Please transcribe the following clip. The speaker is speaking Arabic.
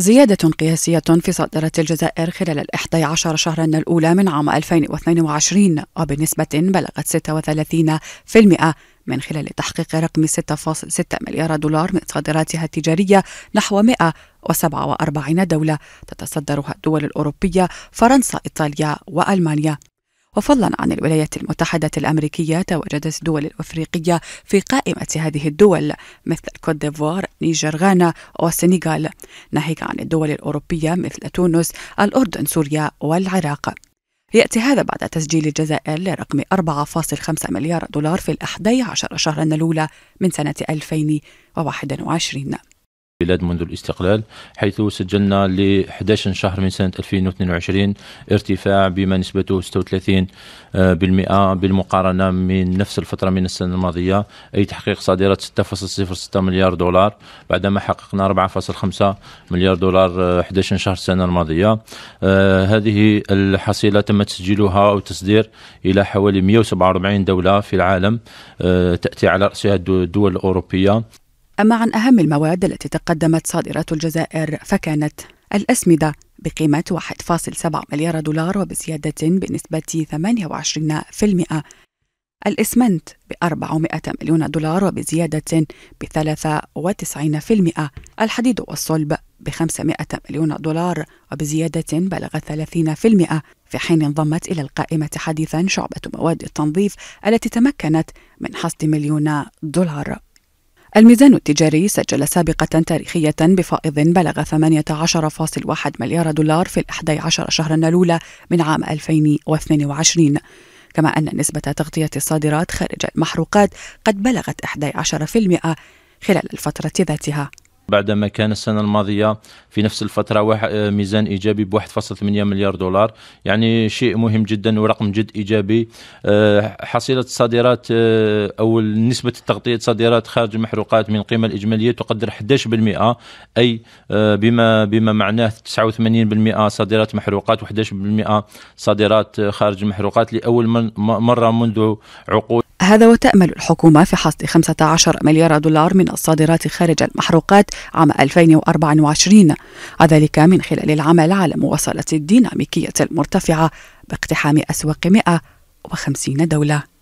زيادة قياسية في صادرات الجزائر خلال ال 11 شهرا الأولى من عام 2022 وبنسبة بلغت 36% من خلال تحقيق رقم 6.6 مليار دولار من صادراتها التجارية نحو 147 دولة تتصدرها الدول الأوروبية فرنسا إيطاليا وألمانيا وفضلا عن الولايات المتحدة الأمريكية تواجدت الدول الأفريقية في قائمة هذه الدول مثل كوت ديفوار، نيجر، غانا والسنغال، ناهيك عن الدول الأوروبية مثل تونس، الأردن، سوريا والعراق. يأتي هذا بعد تسجيل الجزائر لرقم 4.5 مليار دولار في الأحدي عشر شهرا الأولى من سنة 2021 البلاد منذ الاستقلال حيث سجلنا ل 11 شهر من سنة 2022 ارتفاع بما نسبته 36% بالمقارنة من نفس الفترة من السنة الماضية أي تحقيق صادرات 6.06 مليار دولار بعدما حققنا 4.5 مليار دولار 11 آه، شهر السنة الماضية آه، هذه الحصيلة تم تسجيلها أو تصدير إلى حوالي 147 دولة في العالم آه، تأتي على رأسها الدول الأوروبية أما عن أهم المواد التي تقدمت صادرات الجزائر فكانت الأسمدة بقيمة 1.7 مليار دولار وبزيادة بنسبة 28% الإسمنت ب 400 مليون دولار وبزيادة ب 93% الحديد والصلب ب 500 مليون دولار وبزيادة بلغ 30% في حين انضمت إلى القائمة حديثا شعبة مواد التنظيف التي تمكنت من حصد مليون دولار الميزان التجاري سجل سابقة تاريخية بفائض بلغ 18.1 مليار دولار في الأحدى عشر شهرا الأولى من عام 2022 كما أن نسبة تغطية الصادرات خارج المحروقات قد بلغت 11% خلال الفترة ذاتها بعدما كان السنة الماضية في نفس الفترة آه، ميزان إيجابي ب 1.8 مليار دولار يعني شيء مهم جدا ورقم جد إيجابي آه، حصيلة الصادرات آه، أو نسبة تغطية صادرات خارج المحروقات من القيمة الإجمالية تقدر 11% أي بما بما معناه 89% صادرات محروقات و11% صادرات خارج المحروقات لأول مرة منذ عقود هذا وتأمل الحكومة في حصد 15 مليار دولار من الصادرات خارج المحروقات عام 2024 وذلك من خلال العمل على مواصلة الديناميكية المرتفعة باقتحام أسواق 150 دولة